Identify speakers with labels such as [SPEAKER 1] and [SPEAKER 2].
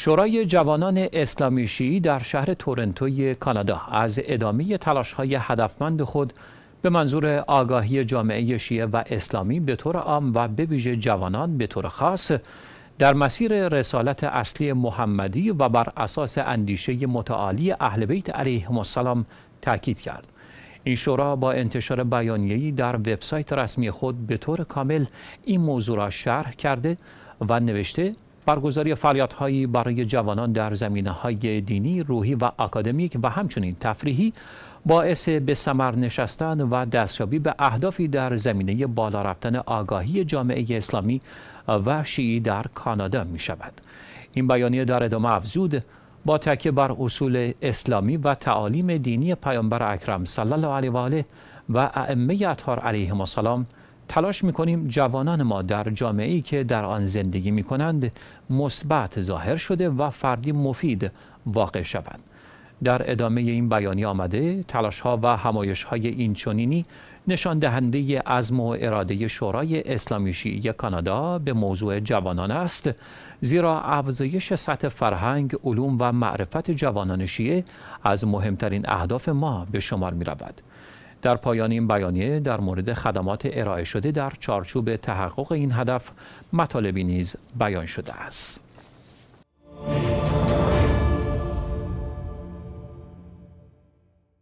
[SPEAKER 1] شورای جوانان اسلامی شیعی در شهر تورنتوی کانادا از ادامه تلاش‌های هدفمند خود به منظور آگاهی جامعه شیعه و اسلامی به طور عام و به ویژه جوانان به طور خاص در مسیر رسالت اصلی محمدی و بر اساس اندیشه متعالی اهل بیت علیهم السلام تاکید کرد. این شورا با انتشار بیانیه‌ای در وبسایت رسمی خود به طور کامل این موضوع را شرح کرده و نوشته برگزاری هایی برای جوانان در های دینی، روحی و اکادمیک و همچنین تفریحی باعث به سمر نشستن و دستیابی به اهدافی در زمینه بالا رفتن آگاهی جامعه اسلامی و شیعی در کانادا می شود. این بیانیه در ادامه افزود با تکیه بر اصول اسلامی و تعالیم دینی پیامبر اکرم صلی الله علیه و آله و ائمه اطهار علیهم السلام تلاش میکنیم جوانان ما در جامعه ای که در آن زندگی میکنند مثبت ظاهر شده و فردی مفید واقع شوند در ادامه این بیانیه آمده تلاش ها و همایش های اینچنینی نشان دهنده عزم و اراده شورای اسلامی شیعه کانادا به موضوع جوانان است زیرا افزایش سطح فرهنگ علوم و معرفت جوانان شیعه از مهمترین اهداف ما به شمار می رود. در پایان این بیانیه در مورد خدمات ارائه شده در چارچوب تحقق این هدف مطالبی نیز بیان شده است